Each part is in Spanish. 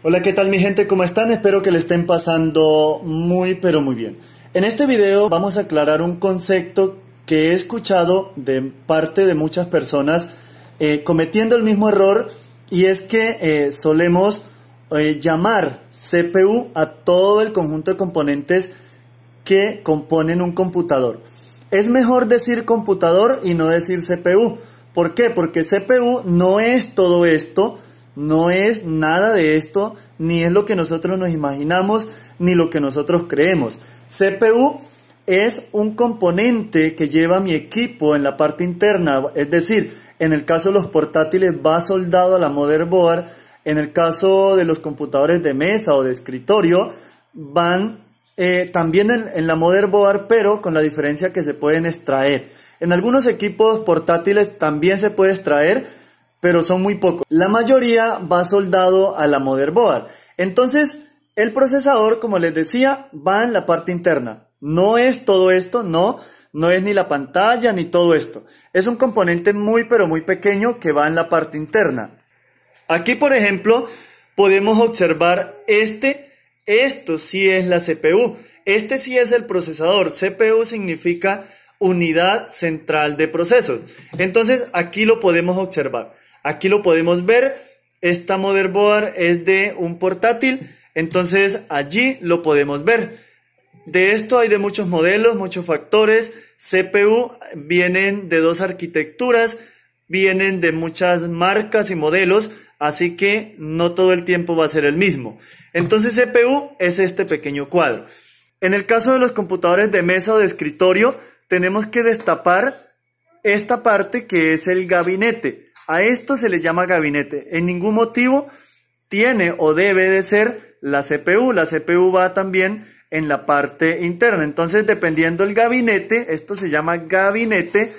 Hola, ¿qué tal mi gente? ¿Cómo están? Espero que le estén pasando muy pero muy bien. En este video vamos a aclarar un concepto que he escuchado de parte de muchas personas eh, cometiendo el mismo error y es que eh, solemos eh, llamar CPU a todo el conjunto de componentes que componen un computador. Es mejor decir computador y no decir CPU. ¿Por qué? Porque CPU no es todo esto, no es nada de esto, ni es lo que nosotros nos imaginamos, ni lo que nosotros creemos. CPU es un componente que lleva mi equipo en la parte interna, es decir, en el caso de los portátiles va soldado a la motherboard, en el caso de los computadores de mesa o de escritorio van eh, también en, en la motherboard, pero con la diferencia que se pueden extraer. En algunos equipos portátiles también se puede extraer, pero son muy pocos. La mayoría va soldado a la motherboard. Entonces, el procesador, como les decía, va en la parte interna. No es todo esto, no, no es ni la pantalla ni todo esto. Es un componente muy pero muy pequeño que va en la parte interna. Aquí, por ejemplo, podemos observar este, esto sí es la CPU. Este sí es el procesador. CPU significa unidad central de procesos. Entonces aquí lo podemos observar. Aquí lo podemos ver. Esta motherboard es de un portátil. Entonces allí lo podemos ver. De esto hay de muchos modelos, muchos factores. CPU vienen de dos arquitecturas, vienen de muchas marcas y modelos, así que no todo el tiempo va a ser el mismo. Entonces CPU es este pequeño cuadro. En el caso de los computadores de mesa o de escritorio, tenemos que destapar esta parte que es el gabinete. A esto se le llama gabinete. En ningún motivo tiene o debe de ser la CPU. La CPU va también en la parte interna. Entonces, dependiendo del gabinete, esto se llama gabinete,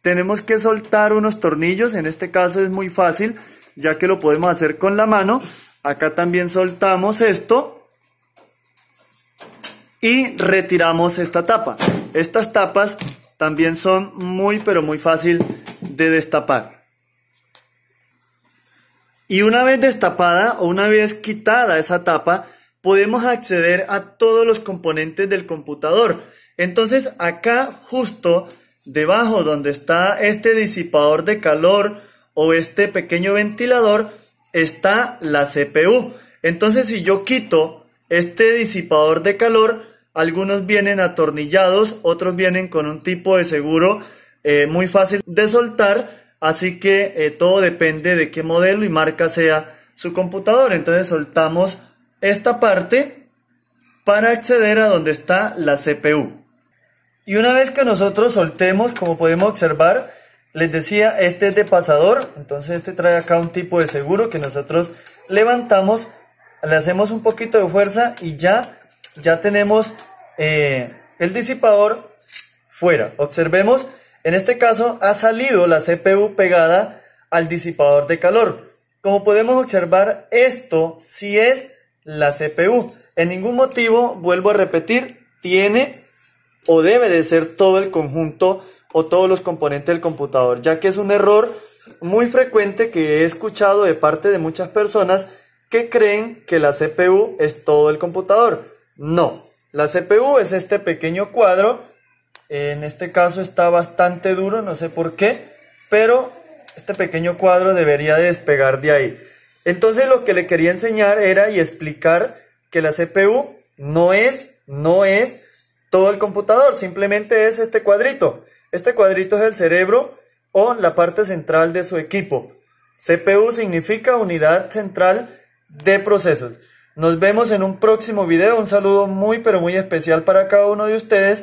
tenemos que soltar unos tornillos. En este caso es muy fácil, ya que lo podemos hacer con la mano. Acá también soltamos esto y retiramos esta tapa. Estas tapas también son muy, pero muy fácil de destapar. Y una vez destapada o una vez quitada esa tapa, podemos acceder a todos los componentes del computador. Entonces acá justo debajo donde está este disipador de calor o este pequeño ventilador está la CPU. Entonces si yo quito este disipador de calor, algunos vienen atornillados, otros vienen con un tipo de seguro eh, muy fácil de soltar Así que eh, todo depende de qué modelo y marca sea su computador. Entonces soltamos esta parte para acceder a donde está la CPU. Y una vez que nosotros soltemos, como podemos observar, les decía, este es de pasador, entonces este trae acá un tipo de seguro que nosotros levantamos, le hacemos un poquito de fuerza y ya, ya tenemos eh, el disipador fuera. Observemos en este caso ha salido la CPU pegada al disipador de calor. Como podemos observar, esto sí es la CPU. En ningún motivo, vuelvo a repetir, tiene o debe de ser todo el conjunto o todos los componentes del computador, ya que es un error muy frecuente que he escuchado de parte de muchas personas que creen que la CPU es todo el computador. No, la CPU es este pequeño cuadro en este caso está bastante duro, no sé por qué, pero este pequeño cuadro debería despegar de ahí. Entonces lo que le quería enseñar era y explicar que la CPU no es, no es todo el computador, simplemente es este cuadrito. Este cuadrito es el cerebro o la parte central de su equipo. CPU significa unidad central de procesos. Nos vemos en un próximo video. Un saludo muy pero muy especial para cada uno de ustedes.